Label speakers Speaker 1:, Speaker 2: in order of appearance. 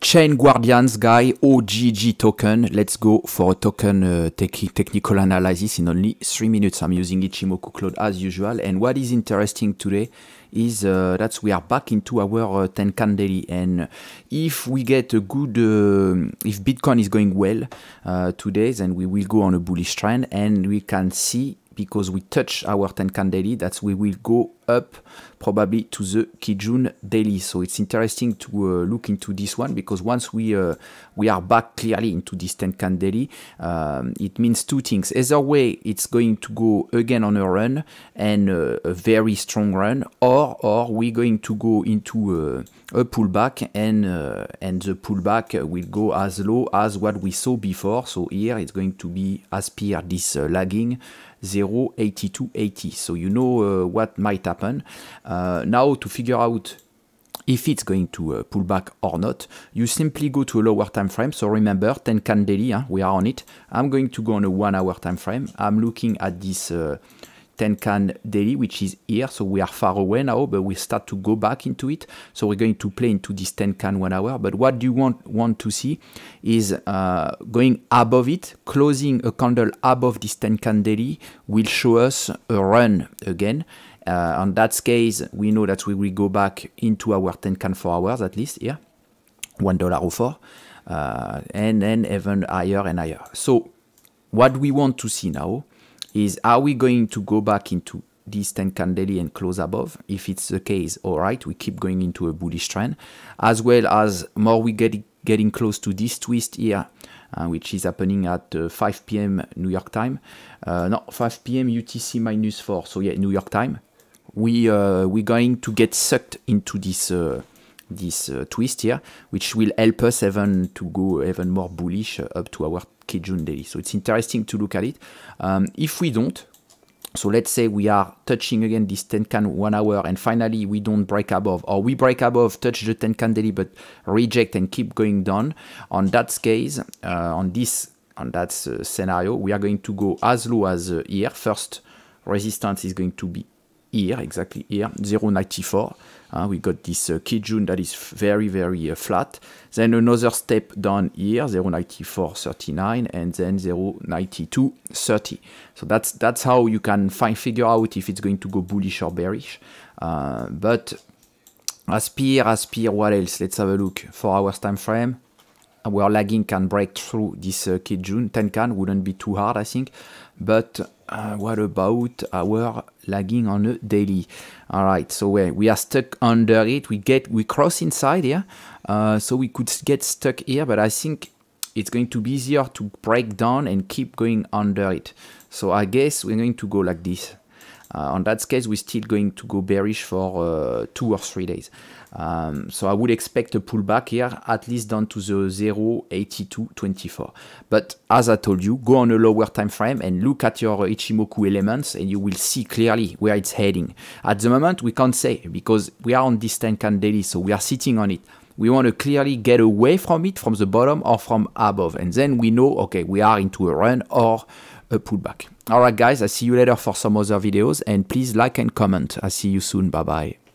Speaker 1: Chain Guardians guy, OGG token. Let's go for a token uh, te technical analysis in only three minutes. I'm using Ichimoku Cloud as usual. And what is interesting today is uh, that we are back into our uh, 10 candle. daily. And if we get a good, uh, if Bitcoin is going well uh, today, then we will go on a bullish trend and we can see because we touch our 10 candle. daily that we will go up probably to the Kijun daily. So it's interesting to uh, look into this one because once we uh, we are back clearly into this Tenkan daily, um, it means two things. Either way, it's going to go again on a run and uh, a very strong run, or or we're going to go into uh, a pullback and uh, and the pullback will go as low as what we saw before. So here it's going to be as per this uh, lagging 0.8280. So you know what might happen happen. Uh, now, to figure out if it's going to uh, pull back or not, you simply go to a lower time frame. So remember, 10 candle huh? we are on it. I'm going to go on a one hour time frame. I'm looking at this uh, Tenkan daily, which is here. So we are far away now, but we start to go back into it. So we're going to play into this Tenkan one hour. But what you want, want to see is uh, going above it, closing a candle above this Tenkan daily will show us a run again. Uh, on that case, we know that we will go back into our Tenkan 4 hours at least here, $1.04, uh, and then even higher and higher. So what we want to see now is are we going to go back into this 10 candle and close above if it's the case all right we keep going into a bullish trend as well as more we get getting close to this twist here uh, which is happening at uh, 5 p.m new york time uh, no 5 p.m utc minus 4 so yeah new york time we uh, we're going to get sucked into this uh, this uh, twist here which will help us even to go even more bullish uh, up to our Kijun daily. So it's interesting to look at it. Um, if we don't, so let's say we are touching again this 10 can one hour and finally we don't break above or we break above, touch the can daily but reject and keep going down. On that case, uh, on this on that uh, scenario, we are going to go as low as uh, here. First resistance is going to be here, exactly here, 0.94. Uh, we got this uh, June that is very, very uh, flat. Then another step down here, 39 and then 30. So that's that's how you can find figure out if it's going to go bullish or bearish. Uh, but Aspire, Aspire, what else? Let's have a look. for hours time frame where lagging can break through this uh, K-June. Tenkan wouldn't be too hard, I think. But uh, what about our lagging on a daily? All right, so we, uh, we are stuck under it. We get we cross inside here, uh, so we could get stuck here. But I think it's going to be easier to break down and keep going under it. So I guess we're going to go like this. Uh, on that case, we're still going to go bearish for uh, two or three days. Um, so I would expect a pullback here, at least down to the 0.8224. But as I told you, go on a lower time frame and look at your Ichimoku elements and you will see clearly where it's heading. At the moment, we can't say because we are on this Tenkan daily, so we are sitting on it we want to clearly get away from it from the bottom or from above. And then we know, okay, we are into a run or a pullback. All right, guys, i see you later for some other videos and please like and comment. i see you soon. Bye-bye.